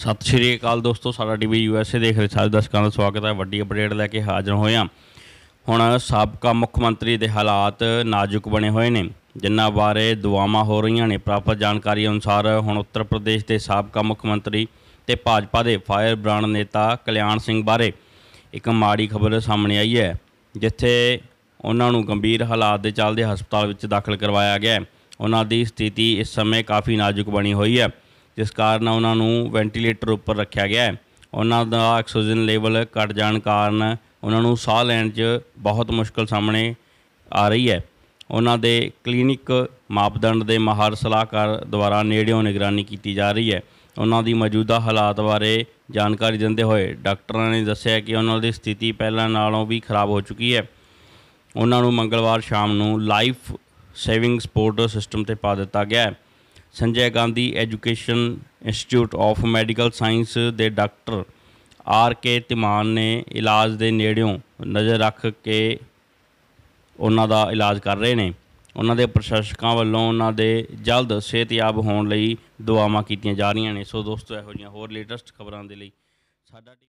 ਸਤਿ ਸ਼੍ਰੀ ਅਕਾਲ ਦੋਸਤੋ ਸਾਡਾ ਟੀਵੀ ਯੂਐਸਏ ਦੇਖ ਰਹੇ ਸਾਰੇ ਦਰਸ਼ਕਾਂ ਦਾ ਸਵਾਗਤ ਹੈ ਵੱਡੀ ਅਪਡੇਟ ਲੈ ਕੇ ਹਾਜ਼ਰ ਹੋਏ ਹਾਂ ਹੁਣ ਸਾਬਕਾ ਮੁੱਖ ਮੰਤਰੀ ਦੇ ਹਾਲਾਤ ਨਾਜ਼ੁਕ ਬਣੇ ਹੋਏ ਨੇ ਜਿੰਨਾ ਬਾਰੇ ਦੁਆਵਾਂ ਹੋ ਰਹੀਆਂ ਨੇ ਪ੍ਰਾਪਤ ਜਾਣਕਾਰੀ ਅਨੁਸਾਰ ਹੁਣ ਉੱਤਰ ਪ੍ਰਦੇਸ਼ ਦੇ ਸਾਬਕਾ ਮੁੱਖ ਮੰਤਰੀ ਤੇ ਭਾਜਪਾ ਦੇ ਫਾਇਰ ਬ੍ਰਾਂਡ ਨੇਤਾ ਕਲਿਆਣ ਸਿੰਘ ਬਾਰੇ ਇੱਕ ਮਾੜੀ ਖਬਰ ਸਾਹਮਣੇ ਆਈ ਹੈ ਜਿੱਥੇ ਉਹਨਾਂ ਨੂੰ ਗੰਭੀਰ ਹਾਲਾਤ ਦੇ ਚੱਲਦੇ ਹਸਪਤਾਲ ਵਿੱਚ ਦਾਖਲ ਕਰਵਾਇਆ ਗਿਆ ਉਹਨਾਂ ਦੀ ਸਥਿਤੀ ਇਸ ਸਮੇਂ ਕਾਫੀ ਨਾਜ਼ੁਕ ਬਣੀ ਹੋਈ ਹੈ ਜਿਸ ਕਾਰਨ ਉਹਨਾਂ ਨੂੰ ਵੈਂਟੀਲੇਟਰ ਉੱਪਰ ਰੱਖਿਆ ਗਿਆ ਹੈ ਉਹਨਾਂ ਦਾ ਆਕਸੀਜਨ ਲੈਵਲ ਘਟ ਜਾਣ ਕਾਰਨ ਉਹਨਾਂ ਨੂੰ ਸਾਹ ਲੈਣ 'ਚ ਬਹੁਤ ਮੁਸ਼ਕਲ ਸਾਹਮਣੇ ਆ ਰਹੀ ਹੈ ਉਹਨਾਂ ਦੇ ਕਲੀਨਿਕ ਮਾਪਦੰਡ ਦੇ ਮਾਹਰ ਸਲਾਹਕਾਰ ਦੁਆਰਾ ਨੇੜਿਓਂ ਨਿਗਰਾਨੀ ਕੀਤੀ ਜਾ ਰਹੀ ਹੈ ਉਹਨਾਂ ਦੀ ਮੌਜੂਦਾ ਹਾਲਾਤ ਬਾਰੇ ਜਾਣਕਾਰੀ ਦਿੰਦੇ ਹੋਏ ਡਾਕਟਰਾਂ ਨੇ ਦੱਸਿਆ ਕਿ ਉਹਨਾਂ ਦੀ ਸਥਿਤੀ ਪਹਿਲਾਂ ਨਾਲੋਂ ਵੀ ਖਰਾਬ ਹੋ ਚੁੱਕੀ ਹੈ ਉਹਨਾਂ ਨੂੰ ਮੰਗਲਵਾਰ ਸ਼ਾਮ ਨੂੰ ਲਾਈਫ ਸੇਵਿੰਗ ਸਪੋਰਟ ਸਿਸਟਮ ਤੇ ਪਾ ਦਿੱਤਾ ਗਿਆ ਹੈ Sanjay Gandhi education institute of medical science ਦੇ ਡਾਕਟਰ ਆਰ ਕੇ ਤਿਮਾਨ ਨੇ ਇਲਾਜ ਦੇ ਨੇੜਿਓਂ ਨਜ਼ਰ ਰੱਖ ਕੇ ਉਹਨਾਂ ਦਾ ਇਲਾਜ ਕਰ ਰਹੇ ਨੇ ਉਹਨਾਂ ਦੇ ਪ੍ਰਸ਼ਾਸਕਾਂ ਵੱਲੋਂ ਉਹਨਾਂ ਦੇ ਜਲਦ ਸਿਹਤਯਾਬ ਹੋਣ ਲਈ ਦੁਆਵਾਂ ਕੀਤੀਆਂ ਜਾ ਰਹੀਆਂ ਨੇ ਸੋ ਦੋਸਤੋ ਇਹੋ ਜੀਆਂ ਹੋਰ ਲੇਟੈਸਟ ਖਬਰਾਂ ਦੇ ਲਈ ਸਾਡਾ